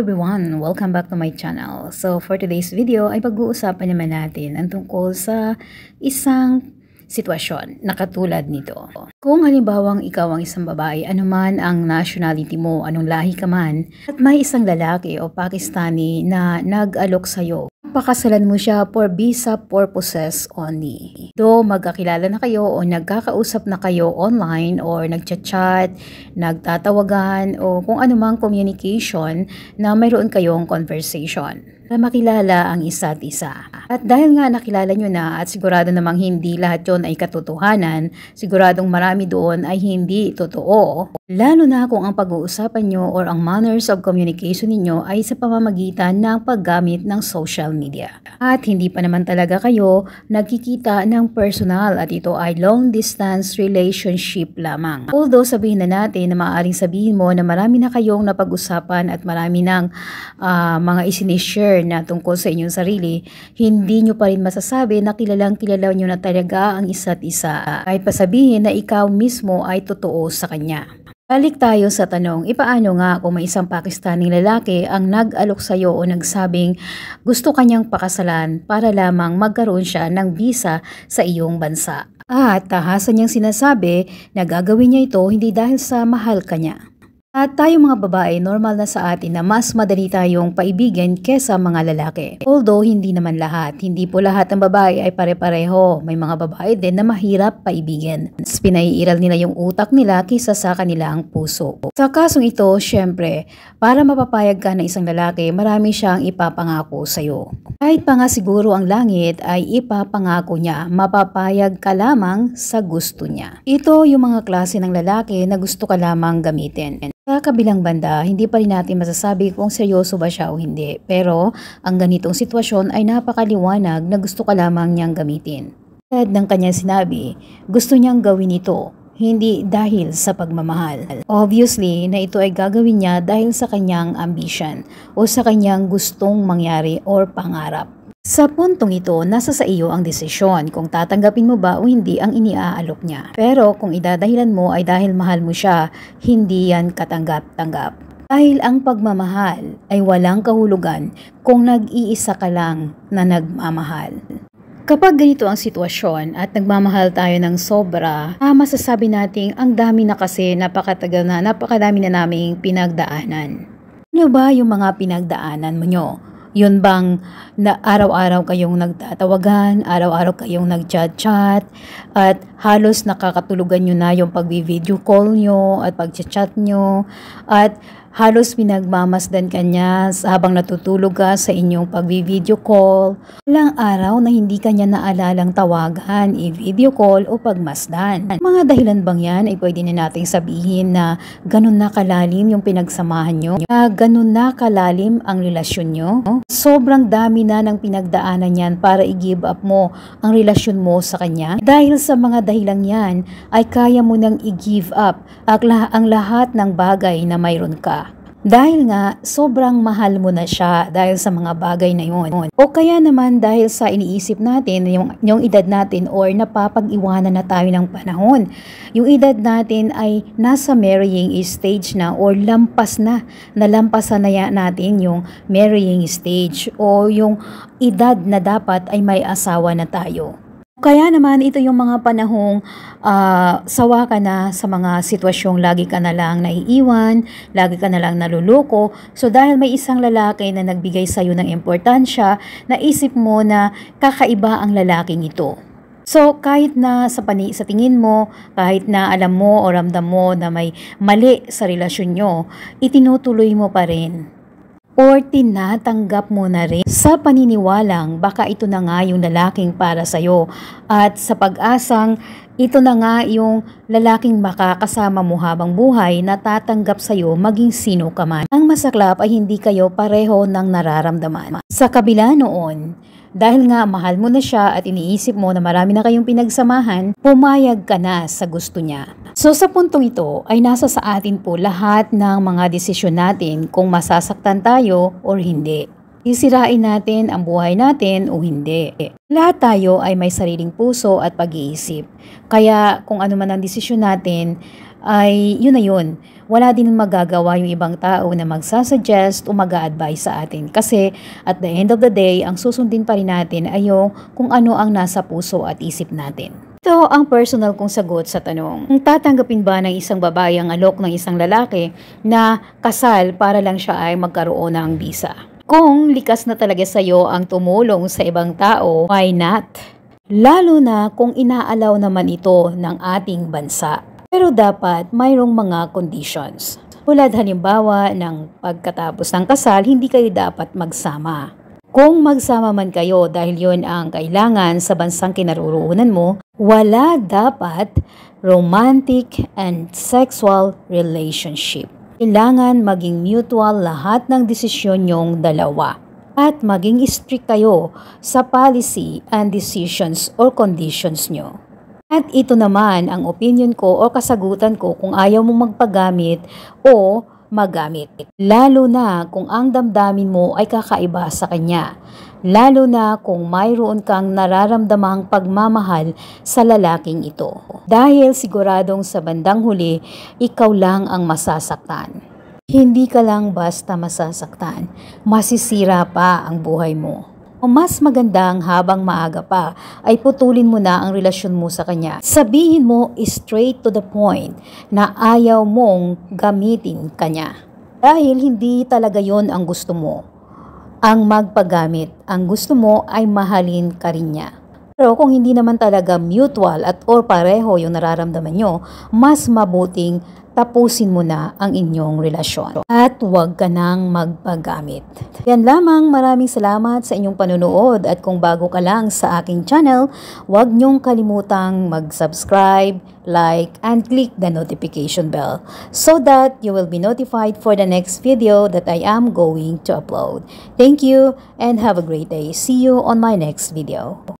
everyone! Welcome back to my channel. So for today's video ay pag-uusapan naman natin ang tungkol sa isang sitwasyon na katulad nito. Kung halimbawang ikaw ang isang babae, anuman ang nationality mo, anong lahi ka man, at may isang lalaki o Pakistani na nag-alok sa'yo Pakasalan mo siya for visa purposes only. Do magkakilala na kayo o nagkakausap na kayo online or nagchat-chat, nagtatawagan o kung anumang communication na mayroon kayong conversation na makilala ang isa't isa. At dahil nga nakilala nyo na at sigurado namang hindi lahat yon ay katotohanan, siguradong marami doon ay hindi totoo Lalo na kung ang pag-uusapan nyo or ang manners of communication ninyo ay sa pamamagitan ng paggamit ng social media. At hindi pa naman talaga kayo nagkikita ng personal at ito ay long distance relationship lamang. Although sabihin na natin na maaaring sabihin mo na marami na kayong napag-usapan at marami ng uh, mga isinishare na tungkol sa inyong sarili, hindi nyo pa rin masasabi na kilalang kilala nyo na talaga ang isa't isa. Kahit pasabihin na ikaw mismo ay totoo sa kanya. Balik tayo sa tanong, ipaano nga kung may isang Pakistaning lalaki ang nag-alok sa iyo o nagsabing gusto kanyang pakasalan para lamang magkaroon siya ng visa sa iyong bansa. At tahasan niyang sinasabi na gagawin niya ito hindi dahil sa mahal kanya. At tayong mga babae, normal na sa atin na mas madali tayong paibigin kesa mga lalaki. Although hindi naman lahat, hindi po lahat ng babae ay pare-pareho. May mga babae din na mahirap paibigin. Pinaiiral nila yung utak nila kesa sa kanila ang puso. Sa kasong ito, syempre, para mapapayag ka ng isang lalaki, marami siyang ipapangako sa'yo. Kahit pa nga siguro ang langit ay ipapangako niya, mapapayag ka lamang sa gusto niya. Ito yung mga klase ng lalaki na gusto ka lamang gamitin. Sa kabilang banda, hindi pa rin natin masasabi kung seryoso ba siya o hindi. Pero ang ganitong sitwasyon ay napakaliwanag na gusto ka lamang niyang gamitin. Tad ng kanyang sinabi, gusto niyang gawin ito, hindi dahil sa pagmamahal. Obviously na ito ay gagawin niya dahil sa kanyang ambition o sa kanyang gustong mangyari or pangarap. Sa puntong ito, nasa sa iyo ang desisyon kung tatanggapin mo ba o hindi ang iniaalok niya. Pero kung idadahilan mo ay dahil mahal mo siya, hindi yan katanggap-tanggap. Dahil ang pagmamahal ay walang kahulugan kung nag-iisa ka lang na nagmamahal. Kapag ganito ang sitwasyon at nagmamahal tayo ng sobra, ah, masasabi nating ang dami na kasi napakatagal na napakadami na naming pinagdaanan. Ano ba yung mga pinagdaanan mo nyo? Yun bang na araw-araw kayong nagtatawagan, araw-araw kayong nagchat-chat, at halos nakakatulugan nyo na yung pag-video call nyo at pag-chat nyo, at Halos pinagmamasdan ka niya habang natutulog ka sa inyong pagbi-video call. Ilang araw na hindi kanya naalalang tawagan, i-video call o pagmasdan. Mga dahilan bang yan ay pwede na nating sabihin na ganun na kalalim yung pinagsamahan nyo, na ganun na kalalim ang relasyon nyo. Sobrang dami na ng pinagdaanan yan para i-give up mo ang relasyon mo sa kanya. Dahil sa mga dahilan yan ay kaya mo nang i-give up ang lahat ng bagay na mayroon ka. Dahil nga, sobrang mahal mo na siya dahil sa mga bagay na yun. O kaya naman dahil sa iniisip natin, yung, yung edad natin or napapag-iwanan na tayo ng panahon. Yung edad natin ay nasa marrying stage na or lampas na. Nalampasan na natin yung marrying stage o yung edad na dapat ay may asawa na tayo. Kaya naman ito yung mga panahong uh, sawa ka na sa mga sitwasyong lagi ka na lang naiiwan, lagi ka na lang naluloko. So dahil may isang lalaki na nagbigay sa iyo ng importansya, naisip mo na kakaiba ang lalaking ito. So kahit na sa, pani, sa tingin mo, kahit na alam mo o ramdam mo na may mali sa relasyon nyo, itinutuloy mo pa rin or tinatanggap mo na rin sa paniniwalang baka ito na nga yung lalaking para sa'yo at sa pag-asang ito na nga yung lalaking makakasama mo habang buhay na tatanggap sa'yo maging sino ka man. Ang masaklap ay hindi kayo pareho ng nararamdaman. Sa kabila noon, dahil nga mahal mo na siya at iniisip mo na marami na kayong pinagsamahan, pumayag ka na sa gusto niya. So sa puntong ito ay nasa sa atin po lahat ng mga desisyon natin kung masasaktan tayo or hindi. Isirain natin ang buhay natin o hindi. Lahat tayo ay may sariling puso at pag-iisip. Kaya kung ano man ang desisyon natin, ay yun na yun. Wala din magagawa yung ibang tao na magsasuggest o mag advise sa atin. Kasi at the end of the day, ang susundin pa rin natin ay yung kung ano ang nasa puso at isip natin. Ito ang personal kong sagot sa tanong. Kung tatanggapin ba ng isang babae ang alok ng isang lalaki na kasal para lang siya ay magkaroon ng visa? Kung likas na talaga sa iyo ang tumulong sa ibang tao, why not? Lalo na kung inaalaw naman ito ng ating bansa. Pero dapat mayroong mga conditions. Tulad halimbawa ng pagkatapos ng kasal, hindi kayo dapat magsama. Kung magsama man kayo dahil yon ang kailangan sa bansang kinaroroonan mo, wala dapat romantic and sexual relationship. Kailangan maging mutual lahat ng desisyon nyong dalawa at maging strict kayo sa policy and decisions or conditions nyo. At ito naman ang opinion ko o kasagutan ko kung ayaw mong magpagamit o magamit. Lalo na kung ang damdamin mo ay kakaiba sa kanya. Lalo na kung mayroon kang nararamdamang pagmamahal sa lalaking ito. Dahil siguradong sa bandang huli, ikaw lang ang masasaktan. Hindi ka lang basta masasaktan, masisira pa ang buhay mo o mas magandang habang maaga pa ay putulin mo na ang relasyon mo sa kanya. Sabihin mo straight to the point na ayaw mong gamitin kanya. Dahil hindi talaga yon ang gusto mo. Ang magpagamit, ang gusto mo ay mahalin ka rin niya. Pero kung hindi naman talaga mutual at or pareho yung nararamdaman nyo, mas mabuting tapusin mo na ang inyong relasyon. At huwag ka nang magpagamit. Yan lamang, maraming salamat sa inyong panonood at kung bago ka lang sa aking channel, huwag nyong kalimutang mag-subscribe, like, and click the notification bell so that you will be notified for the next video that I am going to upload. Thank you and have a great day. See you on my next video.